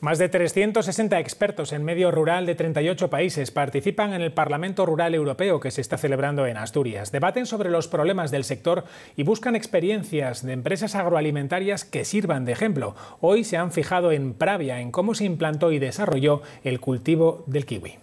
Más de 360 expertos en medio rural de 38 países participan en el Parlamento Rural Europeo que se está celebrando en Asturias. Debaten sobre los problemas del sector y buscan experiencias de empresas agroalimentarias que sirvan de ejemplo. Hoy se han fijado en Pravia, en cómo se implantó y desarrolló el cultivo del kiwi.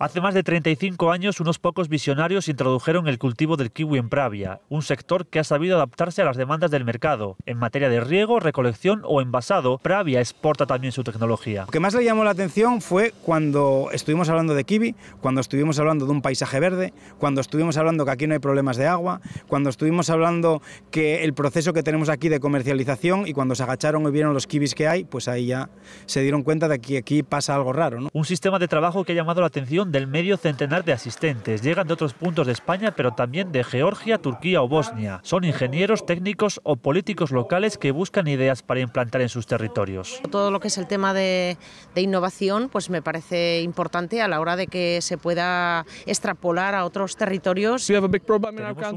Hace más de 35 años, unos pocos visionarios introdujeron el cultivo del kiwi en Pravia, un sector que ha sabido adaptarse a las demandas del mercado. En materia de riego, recolección o envasado, Pravia exporta también su tecnología. Lo que más le llamó la atención fue cuando estuvimos hablando de kiwi, cuando estuvimos hablando de un paisaje verde, cuando estuvimos hablando que aquí no hay problemas de agua, cuando estuvimos hablando que el proceso que tenemos aquí de comercialización y cuando se agacharon y vieron los kiwis que hay, pues ahí ya se dieron cuenta de que aquí pasa algo raro. ¿no? Un sistema de trabajo que ha llamado la atención del medio centenar de asistentes. Llegan de otros puntos de España, pero también de Georgia, Turquía o Bosnia. Son ingenieros, técnicos o políticos locales que buscan ideas para implantar en sus territorios. Todo lo que es el tema de, innovación, pues me parece importante a la hora de que se pueda extrapolar a otros territorios. Tenemos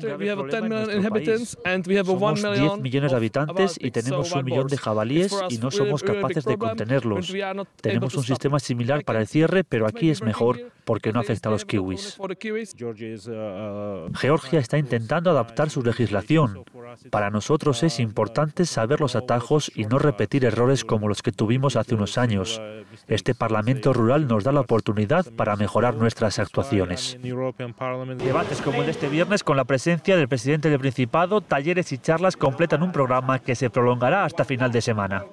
un 10 millones de habitantes y tenemos un millón de jabalíes y no somos capaces de contenerlos. Tenemos un sistema similar para el cierre, pero aquí es mejor porque no este afecta a los kiwis. Ah, ah, Georgia está intentando ah, adaptar su legislación. Para nosotros es importante saber los atajos y no repetir errores como los que tuvimos hace unos años. Este Parlamento Rural nos da la oportunidad para mejorar nuestras actuaciones. Debates como el este viernes con la presencia del presidente del Principado, talleres y charlas completan un programa que se prolongará hasta final de semana.